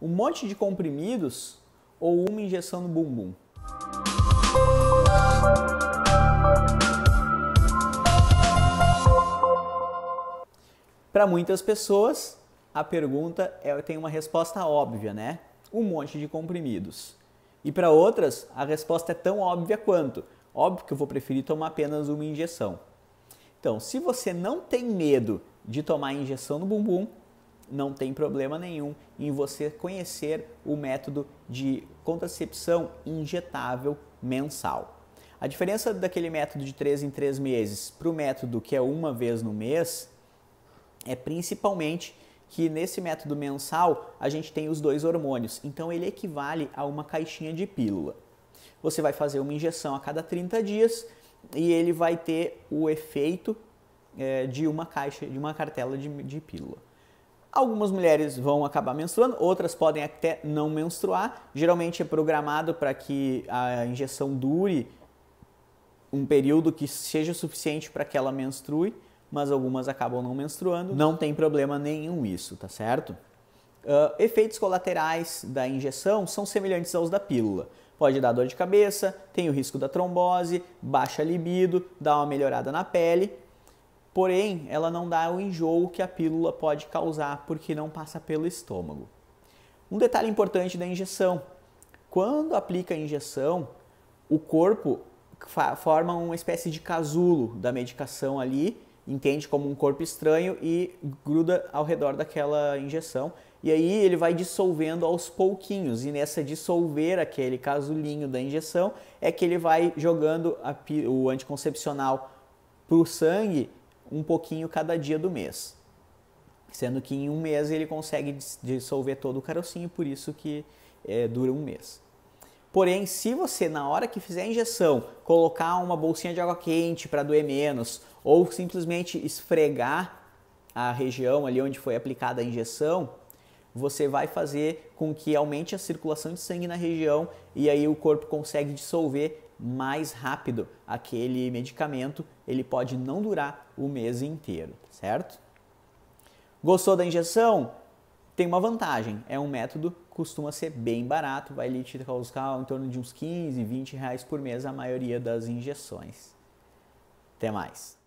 um monte de comprimidos ou uma injeção no bumbum? Para muitas pessoas, a pergunta é, tem uma resposta óbvia, né? Um monte de comprimidos. E para outras, a resposta é tão óbvia quanto: óbvio que eu vou preferir tomar apenas uma injeção. Então, se você não tem medo de tomar injeção no bumbum, não tem problema nenhum em você conhecer o método de contracepção injetável mensal. A diferença daquele método de 3 em 3 meses para o método que é uma vez no mês é principalmente que nesse método mensal a gente tem os dois hormônios, então ele equivale a uma caixinha de pílula. Você vai fazer uma injeção a cada 30 dias e ele vai ter o efeito é, de uma caixa, de uma cartela de, de pílula. Algumas mulheres vão acabar menstruando, outras podem até não menstruar. Geralmente é programado para que a injeção dure um período que seja suficiente para que ela menstrue, mas algumas acabam não menstruando. Não tem problema nenhum isso, tá certo? Uh, efeitos colaterais da injeção são semelhantes aos da pílula. Pode dar dor de cabeça, tem o risco da trombose, baixa libido, dá uma melhorada na pele, Porém, ela não dá o enjoo que a pílula pode causar porque não passa pelo estômago. Um detalhe importante da injeção: quando aplica a injeção, o corpo forma uma espécie de casulo da medicação ali, entende como um corpo estranho e gruda ao redor daquela injeção. E aí ele vai dissolvendo aos pouquinhos, e nessa dissolver aquele casulinho da injeção é que ele vai jogando a, o anticoncepcional para o sangue um pouquinho cada dia do mês. Sendo que em um mês ele consegue dissolver todo o carocinho, por isso que é, dura um mês. Porém, se você, na hora que fizer a injeção, colocar uma bolsinha de água quente para doer menos, ou simplesmente esfregar a região ali onde foi aplicada a injeção, você vai fazer com que aumente a circulação de sangue na região e aí o corpo consegue dissolver mais rápido aquele medicamento. Ele pode não durar o mês inteiro, certo? Gostou da injeção? Tem uma vantagem, é um método costuma ser bem barato, vai lhe te causar em torno de uns 15, 20 reais por mês a maioria das injeções. Até mais!